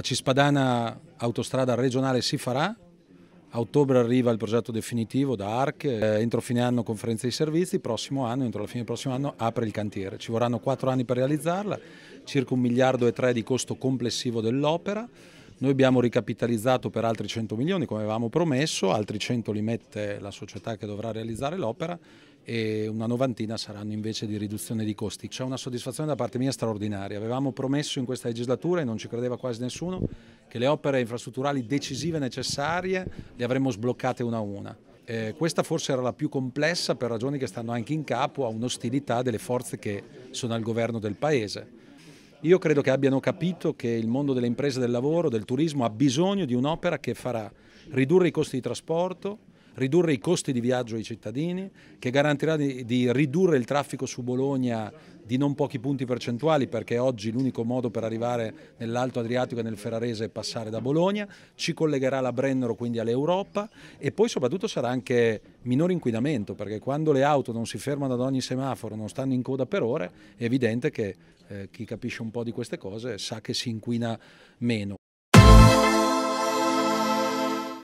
La Cispadana autostrada regionale si farà, a ottobre arriva il progetto definitivo da ARC, eh, entro fine anno conferenza di servizi, prossimo anno, entro la fine del prossimo anno apre il cantiere. Ci vorranno quattro anni per realizzarla, circa un miliardo e tre di costo complessivo dell'opera. Noi abbiamo ricapitalizzato per altri 100 milioni come avevamo promesso, altri 100 li mette la società che dovrà realizzare l'opera e una novantina saranno invece di riduzione di costi. C'è una soddisfazione da parte mia straordinaria, avevamo promesso in questa legislatura e non ci credeva quasi nessuno che le opere infrastrutturali decisive e necessarie le avremmo sbloccate una a una. Eh, questa forse era la più complessa per ragioni che stanno anche in capo a un'ostilità delle forze che sono al governo del Paese. Io credo che abbiano capito che il mondo delle imprese del lavoro, del turismo, ha bisogno di un'opera che farà ridurre i costi di trasporto, ridurre i costi di viaggio ai cittadini, che garantirà di, di ridurre il traffico su Bologna di non pochi punti percentuali perché oggi l'unico modo per arrivare nell'Alto Adriatico e nel Ferrarese è passare da Bologna, ci collegherà la Brennero quindi all'Europa e poi soprattutto sarà anche minore inquinamento perché quando le auto non si fermano ad ogni semaforo, non stanno in coda per ore, è evidente che eh, chi capisce un po' di queste cose sa che si inquina meno.